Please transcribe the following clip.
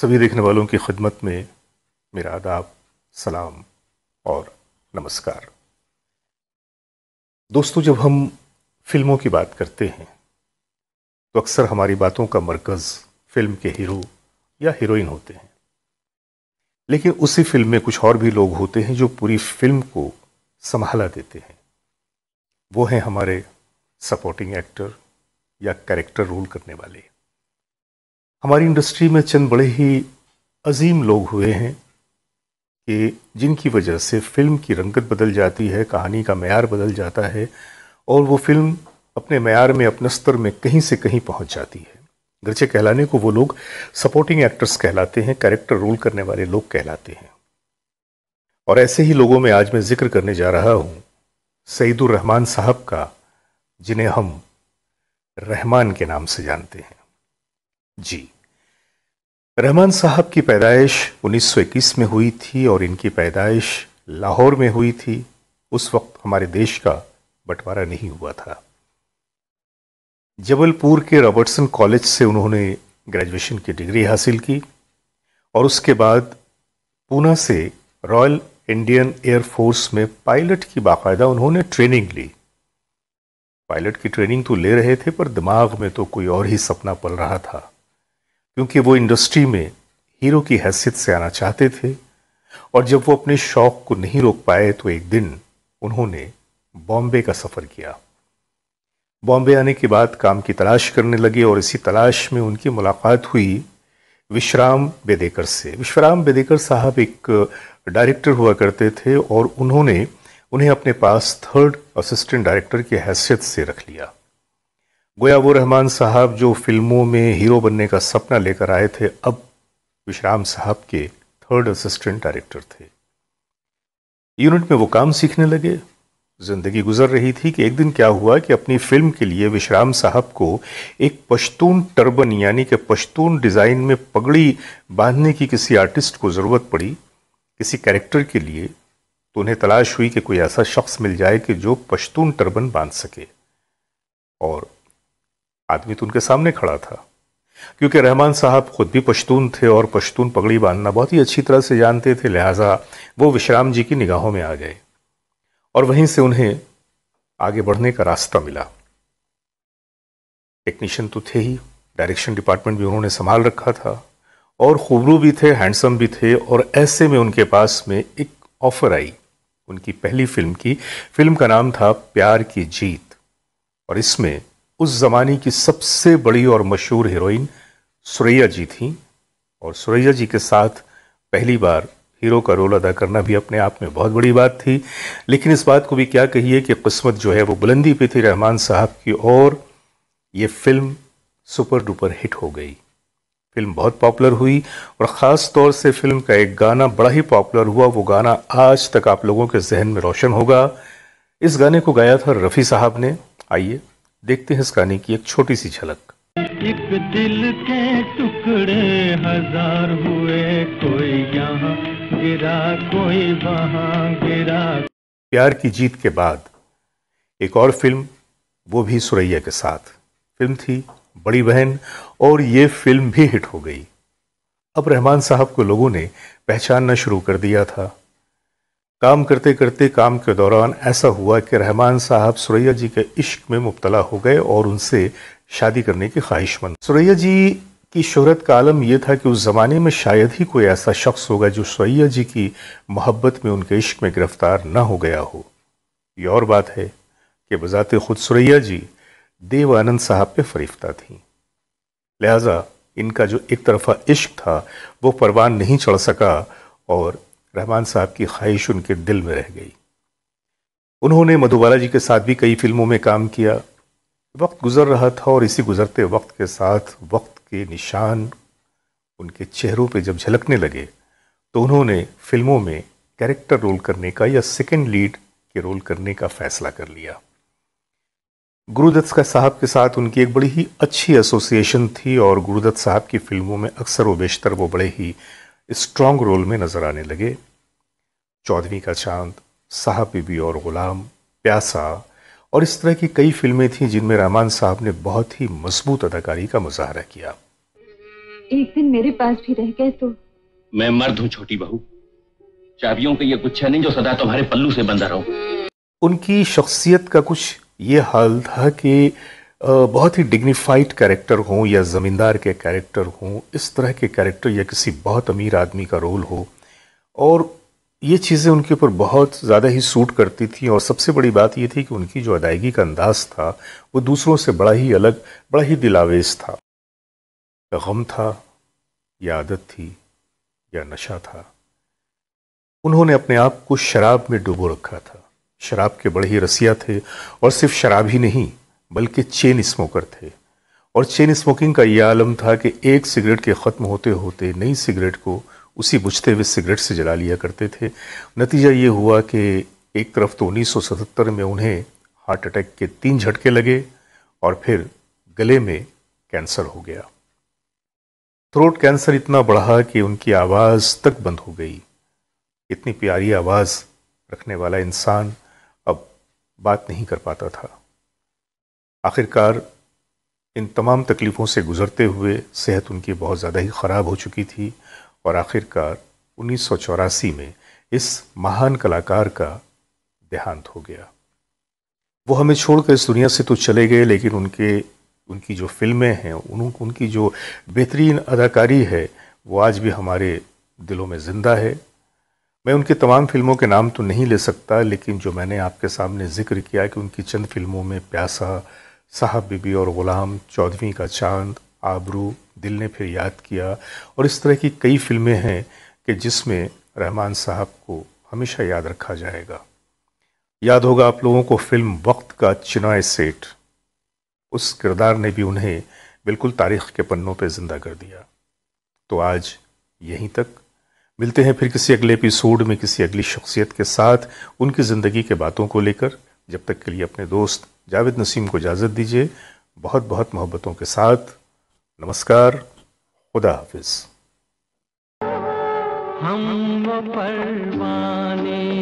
सभी देखने वालों की खिदमत में मेरा आदाब सलाम और नमस्कार दोस्तों जब हम फिल्मों की बात करते हैं तो अक्सर हमारी बातों का मरकज़ फिल्म के हीरो या हीरोइन होते हैं लेकिन उसी फिल्म में कुछ और भी लोग होते हैं जो पूरी फिल्म को संभाला देते हैं वो हैं हमारे सपोर्टिंग एक्टर या कैरेक्टर रोल करने वाले हमारी इंडस्ट्री में चंद बड़े ही अजीम लोग हुए हैं कि जिनकी वजह से फ़िल्म की रंगत बदल जाती है कहानी का मैार बदल जाता है और वो फ़िल्म अपने मैार में अपने स्तर में कहीं से कहीं पहुंच जाती है गर्चे कहलाने को वो लोग सपोर्टिंग एक्टर्स कहलाते हैं कैरेक्टर रोल करने वाले लोग कहलाते हैं और ऐसे ही लोगों में आज मैं जिक्र करने जा रहा हूँ सईदुर रहमान साहब का जिन्हें हम रहमान के नाम से जानते हैं जी रहमान साहब की पैदाइश 1921 में हुई थी और इनकी पैदाइश लाहौर में हुई थी उस वक्त हमारे देश का बंटवारा नहीं हुआ था जबलपुर के रॉबर्टसन कॉलेज से उन्होंने ग्रेजुएशन की डिग्री हासिल की और उसके बाद पूना से रॉयल इंडियन एयरफोर्स में पायलट की बाकायदा उन्होंने ट्रेनिंग ली पायलट की ट्रेनिंग तो ले रहे थे पर दिमाग में तो कोई और ही सपना पल रहा था क्योंकि वो इंडस्ट्री में हीरो की हैसियत से आना चाहते थे और जब वो अपने शौक को नहीं रोक पाए तो एक दिन उन्होंने बॉम्बे का सफ़र किया बॉम्बे आने के बाद काम की तलाश करने लगे और इसी तलाश में उनकी मुलाकात हुई विश्राम बेदेकर से विश्राम बेदेकर साहब एक डायरेक्टर हुआ करते थे और उन्होंने उन्हें अपने पास थर्ड असिस्टेंट डायरेक्टर की हैसियत से रख लिया गोया वो रहमान साहब जो फिल्मों में हीरो बनने का सपना लेकर आए थे अब विश्राम साहब के थर्ड असिस्टेंट डायरेक्टर थे यूनिट में वो काम सीखने लगे जिंदगी गुजर रही थी कि एक दिन क्या हुआ कि अपनी फिल्म के लिए विश्राम साहब को एक पश्तून टर्बन यानी कि पश्तून डिज़ाइन में पगड़ी बांधने की किसी आर्टिस्ट को ज़रूरत पड़ी किसी कैरेक्टर के लिए तो उन्हें तलाश हुई कि कोई ऐसा शख्स मिल जाए कि जो पश्तून टर्बन बांध सके और आदमी तो उनके सामने खड़ा था क्योंकि रहमान साहब खुद भी पश्तून थे और पश्तून पगड़ी बांधना बहुत ही अच्छी तरह से जानते थे लिहाजा वो विश्राम जी की निगाहों में आ गए और वहीं से उन्हें आगे बढ़ने का रास्ता मिला टेक्नीशियन तो थे ही डायरेक्शन डिपार्टमेंट भी उन्होंने संभाल रखा था और खूबरू भी थे हैंडसम भी थे और ऐसे में उनके पास में एक ऑफर आई उनकी पहली फिल्म की फिल्म का नाम था प्यार की जीत और इसमें उस ज़माने की सबसे बड़ी और मशहूर हीरोइन सुरैया जी थी और सुरैया जी के साथ पहली बार हीरो का रोल अदा करना भी अपने आप में बहुत बड़ी बात थी लेकिन इस बात को भी क्या कहिए कि किस्मत जो है वो बुलंदी पे थी रहमान साहब की और ये फिल्म सुपर डुपर हिट हो गई फिल्म बहुत पॉपुलर हुई और ख़ास तौर से फिल्म का एक गाना बड़ा ही पॉपुलर हुआ वो गाना आज तक आप लोगों के जहन में रोशन होगा इस गाने को गाया था रफ़ी साहब ने आइए देखते हैं इस गाने की एक छोटी सी झलक एक दिल के टुकड़े हजार हुए कोई यहाँ गिरा कोई वहाँ गिरा प्यार की जीत के बाद एक और फिल्म वो भी सुरैया के साथ फिल्म थी बड़ी बहन और ये फिल्म भी हिट हो गई अब रहमान साहब को लोगों ने पहचानना शुरू कर दिया था काम करते करते काम के दौरान ऐसा हुआ कि रहमान साहब सुरैया जी के इश्क में मुबतला हो गए और उनसे शादी करने की ख्वाहिशमंद सुरैया जी की शहरत का आलम यह था कि उस ज़माने में शायद ही कोई ऐसा शख्स होगा जो सुरैया जी की मोहब्बत में उनके इश्क में गिरफ्तार ना हो गया हो ये और बात है कि बजात खुद सुरैया जी देव आनंद साहब पे फरीफ्ता थी लिहाजा इनका जो एक तरफा इश्क था वो परवान नहीं चढ़ सका और रहमान साहब की ख्वाहिश उनके दिल में रह गई उन्होंने मधुबाला जी के साथ भी कई फिल्मों में काम किया वक्त गुजर रहा था और इसी गुजरते वक्त के साथ वक्त के निशान उनके चेहरों पे जब झलकने लगे तो उन्होंने फिल्मों में कैरेक्टर रोल करने का या सेकंड लीड के रोल करने का फैसला कर लिया गुरुदत्त का साहब के साथ उनकी एक बड़ी ही अच्छी एसोसिएशन थी और गुरुदत्त साहब की फिल्मों में अक्सर व बेशतर वो बड़े ही स्ट्रांग रोल में नजर आने लगे चौधरी का चांद साहब बीबी और गुलाम प्यासा और इस तरह की कई फिल्में थीं जिनमें रहमान साहब ने बहुत ही मजबूत अदाकारी का मुजाहरा किया एक दिन मेरे पास भी रह गए तो मैं मर्द हूँ छोटी बहू चाबियों का ये गुच्छा नहीं जो सदा तुम्हारे पल्लू से बंधा रहो उनकी शख्सियत का कुछ ये हाल था कि बहुत ही डिग्निफाइड कैरेक्टर हो या ज़मींदार के कैरेक्टर हो इस तरह के कैरेक्टर या किसी बहुत अमीर आदमी का रोल हो और ये चीज़ें उनके ऊपर बहुत ज़्यादा ही सूट करती थी और सबसे बड़ी बात ये थी कि उनकी जो अदायगी का अंदाज़ था वो दूसरों से बड़ा ही अलग बड़ा ही दिलावेज था गम था या आदत थी या नशा था उन्होंने अपने आप को शराब में डुबो रखा था शराब के बड़े ही रसिया थे और सिर्फ शराब ही नहीं बल्कि चेन स्मोकर थे और चेन स्मोकिंग का यह आलम था कि एक सिगरेट के ख़त्म होते होते नई सिगरेट को उसी बुझते हुए सिगरेट से जला लिया करते थे नतीजा ये हुआ कि एक तरफ तो उन्नीस में उन्हें हार्ट अटैक के तीन झटके लगे और फिर गले में कैंसर हो गया थ्रोट कैंसर इतना बढ़ा कि उनकी आवाज़ तक बंद हो गई इतनी प्यारी आवाज़ रखने वाला इंसान अब बात नहीं कर पाता था आखिरकार इन तमाम तकलीफ़ों से गुज़रते हुए सेहत उनकी बहुत ज़्यादा ही ख़राब हो चुकी थी और आखिरकार उन्नीस में इस महान कलाकार का देहांत हो गया वो हमें छोड़कर इस दुनिया से तो चले गए लेकिन उनके उनकी जो फिल्में हैं उन उनकी जो बेहतरीन अदाकारी है वो आज भी हमारे दिलों में ज़िंदा है मैं उनकी तमाम फिल्मों के नाम तो नहीं ले सकता लेकिन जो मैंने आपके सामने जिक्र किया कि उनकी चंद फिल्मों में प्यासा साहब बीबी और ग़ुलाम चौधरी का चांद आबरू दिल ने फिर याद किया और इस तरह की कई फिल्में हैं कि जिसमें रहमान साहब को हमेशा याद रखा जाएगा याद होगा आप लोगों को फिल्म वक्त का चिनाय सेठ उस किरदार ने भी उन्हें बिल्कुल तारीख के पन्नों पर ज़िंदा कर दिया तो आज यहीं तक मिलते हैं फिर किसी अगले एपिसोड में किसी अगली शख्सियत के साथ उनकी ज़िंदगी के बातों को लेकर जब तक के लिए अपने दोस्त जावेद नसीम को इजाज़त दीजिए बहुत बहुत मोहब्बतों के साथ नमस्कार खुदा हाफिज हम परवाने